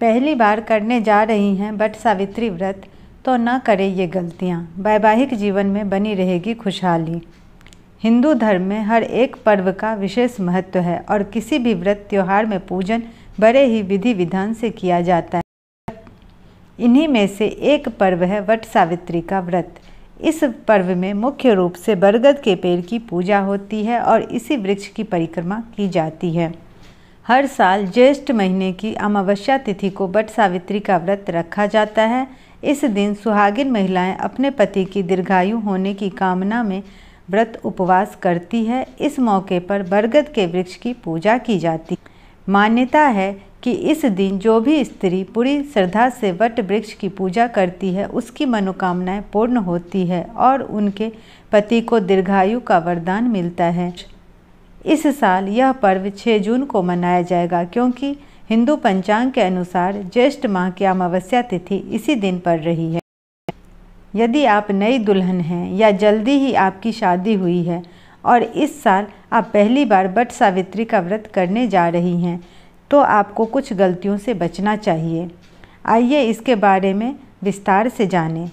पहली बार करने जा रही हैं बट सावित्री व्रत तो न करें ये गलतियाँ वैवाहिक जीवन में बनी रहेगी खुशहाली हिंदू धर्म में हर एक पर्व का विशेष महत्व है और किसी भी व्रत त्यौहार में पूजन बड़े ही विधि विधान से किया जाता है इन्हीं में से एक पर्व है वट सावित्री का व्रत इस पर्व में मुख्य रूप से बरगद के पेड़ की पूजा होती है और इसी वृक्ष की परिक्रमा की जाती है हर साल ज्येष्ठ महीने की अमावस्या तिथि को बट सावित्री का व्रत रखा जाता है इस दिन सुहागिन महिलाएं अपने पति की दीर्घायु होने की कामना में व्रत उपवास करती है इस मौके पर बरगद के वृक्ष की पूजा की जाती मान्यता है कि इस दिन जो भी स्त्री पूरी श्रद्धा से वट वृक्ष की पूजा करती है उसकी मनोकामनाएं पूर्ण होती है और उनके पति को दीर्घायु का वरदान मिलता है इस साल यह पर्व 6 जून को मनाया जाएगा क्योंकि हिंदू पंचांग के अनुसार ज्येष्ठ माह की अमावस्या तिथि इसी दिन पड़ रही है यदि आप नई दुल्हन हैं या जल्दी ही आपकी शादी हुई है और इस साल आप पहली बार बट सावित्री का व्रत करने जा रही हैं तो आपको कुछ गलतियों से बचना चाहिए आइए इसके बारे में विस्तार से जानें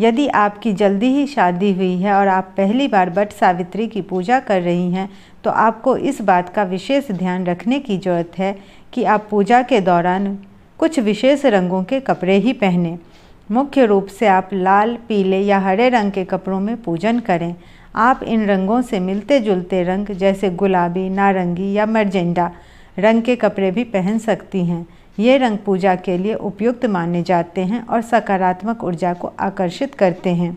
यदि आपकी जल्दी ही शादी हुई है और आप पहली बार बट सावित्री की पूजा कर रही हैं तो आपको इस बात का विशेष ध्यान रखने की जरूरत है कि आप पूजा के दौरान कुछ विशेष रंगों के कपड़े ही पहनें मुख्य रूप से आप लाल पीले या हरे रंग के कपड़ों में पूजन करें आप इन रंगों से मिलते जुलते रंग जैसे गुलाबी नारंगी या मरजेंडा रंग के कपड़े भी पहन सकती हैं ये रंग पूजा के लिए उपयुक्त माने जाते हैं और सकारात्मक ऊर्जा को आकर्षित करते हैं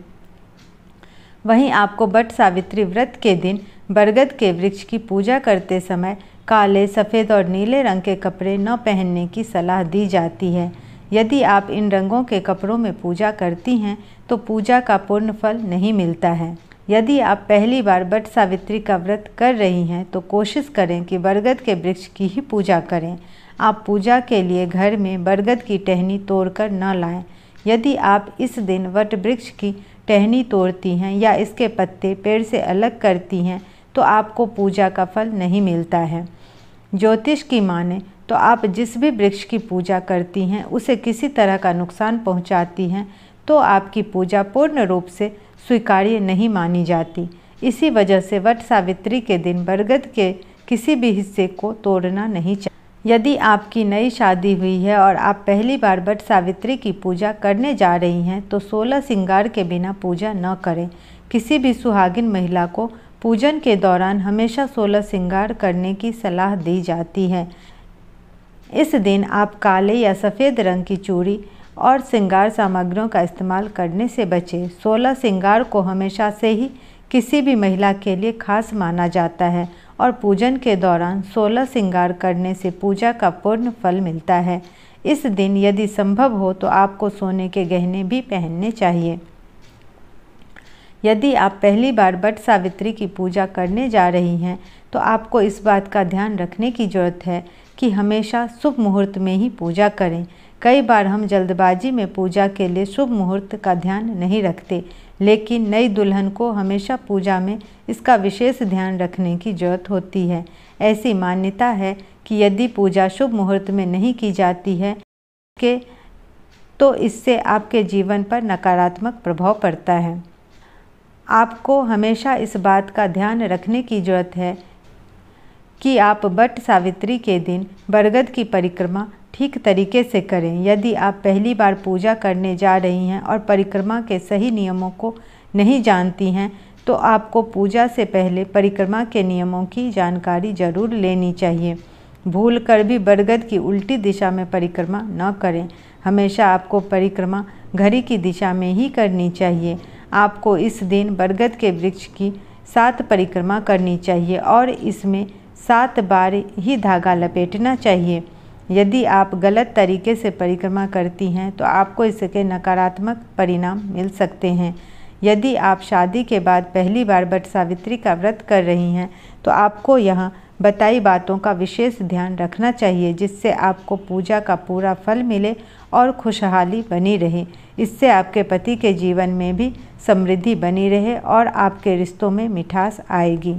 वहीं आपको बट सावित्री व्रत के दिन बरगद के वृक्ष की पूजा करते समय काले सफ़ेद और नीले रंग के कपड़े न पहनने की सलाह दी जाती है यदि आप इन रंगों के कपड़ों में पूजा करती हैं तो पूजा का पूर्ण फल नहीं मिलता है यदि आप पहली बार बट सावित्री का व्रत कर रही हैं तो कोशिश करें कि बरगद के वृक्ष की ही पूजा करें आप पूजा के लिए घर में बरगद की टहनी तोड़कर न लाएं यदि आप इस दिन वट वृक्ष की टहनी तोड़ती हैं या इसके पत्ते पेड़ से अलग करती हैं तो आपको पूजा का फल नहीं मिलता है ज्योतिष की माने तो आप जिस भी वृक्ष की पूजा करती हैं उसे किसी तरह का नुकसान पहुंचाती हैं तो आपकी पूजा पूर्ण रूप से स्वीकार्य नहीं मानी जाती इसी वजह से वट सावित्री के दिन बरगद के किसी भी हिस्से को तोड़ना नहीं चाहिए यदि आपकी नई शादी हुई है और आप पहली बार बट सावित्री की पूजा करने जा रही हैं तो सोलह सिंगार के बिना पूजा न करें किसी भी सुहागिन महिला को पूजन के दौरान हमेशा सोलह सिंगार करने की सलाह दी जाती है इस दिन आप काले या सफ़ेद रंग की चूड़ी और सिंगार सामग्रियों का इस्तेमाल करने से बचें सोलह सिंगार को हमेशा से ही किसी भी महिला के लिए खास माना जाता है और पूजन के दौरान सोलह श्रृंगार करने से पूजा का पूर्ण फल मिलता है इस दिन यदि संभव हो तो आपको सोने के गहने भी पहनने चाहिए यदि आप पहली बार बट सावित्री की पूजा करने जा रही हैं तो आपको इस बात का ध्यान रखने की जरूरत है कि हमेशा शुभ मुहूर्त में ही पूजा करें कई बार हम जल्दबाजी में पूजा के लिए शुभ मुहूर्त का ध्यान नहीं रखते लेकिन नई दुल्हन को हमेशा पूजा में इसका विशेष ध्यान रखने की जरूरत होती है ऐसी मान्यता है कि यदि पूजा शुभ मुहूर्त में नहीं की जाती है के तो इससे आपके जीवन पर नकारात्मक प्रभाव पड़ता है आपको हमेशा इस बात का ध्यान रखने की जरूरत है कि आप बट सावित्री के दिन बरगद की परिक्रमा ठीक तरीके से करें यदि आप पहली बार पूजा करने जा रही हैं और परिक्रमा के सही नियमों को नहीं जानती हैं तो आपको पूजा से पहले परिक्रमा के नियमों की जानकारी जरूर लेनी चाहिए भूल कर भी बरगद की उल्टी दिशा में परिक्रमा न करें हमेशा आपको परिक्रमा घड़ी की दिशा में ही करनी चाहिए आपको इस दिन बरगद के वृक्ष की सात परिक्रमा करनी चाहिए और इसमें सात बार ही धागा लपेटना चाहिए यदि आप गलत तरीके से परिक्रमा करती हैं तो आपको इसके नकारात्मक परिणाम मिल सकते हैं यदि आप शादी के बाद पहली बार बट सावित्री का व्रत कर रही हैं तो आपको यहाँ बताई बातों का विशेष ध्यान रखना चाहिए जिससे आपको पूजा का पूरा फल मिले और खुशहाली बनी रहे इससे आपके पति के जीवन में भी समृद्धि बनी रहे और आपके रिश्तों में मिठास आएगी